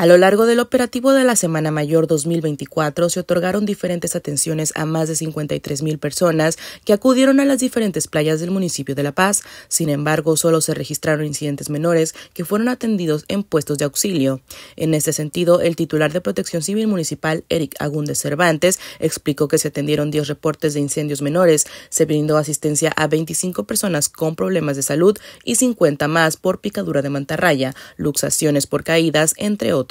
A lo largo del operativo de la Semana Mayor 2024 se otorgaron diferentes atenciones a más de 53.000 personas que acudieron a las diferentes playas del municipio de La Paz. Sin embargo, solo se registraron incidentes menores que fueron atendidos en puestos de auxilio. En este sentido, el titular de Protección Civil Municipal, Eric Agúndez Cervantes, explicó que se atendieron 10 reportes de incendios menores, se brindó asistencia a 25 personas con problemas de salud y 50 más por picadura de mantarraya, luxaciones por caídas, entre otros.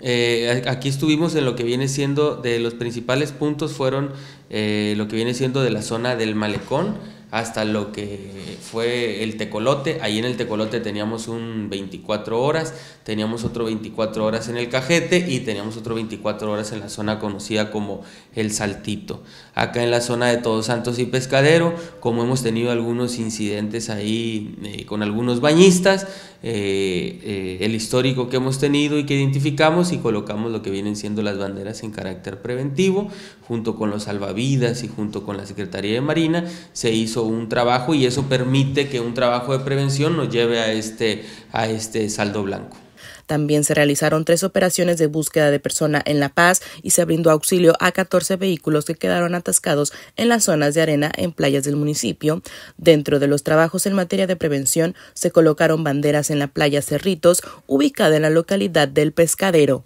Eh, aquí estuvimos en lo que viene siendo de los principales puntos fueron eh, lo que viene siendo de la zona del malecón hasta lo que fue el tecolote. Ahí en el tecolote teníamos un 24 horas, teníamos otro 24 horas en el cajete y teníamos otro 24 horas en la zona conocida como el saltito. Acá en la zona de Todos Santos y Pescadero, como hemos tenido algunos incidentes ahí eh, con algunos bañistas, eh, eh, el histórico que hemos tenido y que identificamos y colocamos lo que vienen siendo las banderas en carácter preventivo, junto con los salvavidas y junto con la Secretaría de Marina, se hizo un trabajo y eso permite que un trabajo de prevención nos lleve a este, a este saldo blanco. También se realizaron tres operaciones de búsqueda de persona en La Paz y se brindó auxilio a 14 vehículos que quedaron atascados en las zonas de arena en playas del municipio. Dentro de los trabajos en materia de prevención se colocaron banderas en la playa Cerritos, ubicada en la localidad del Pescadero.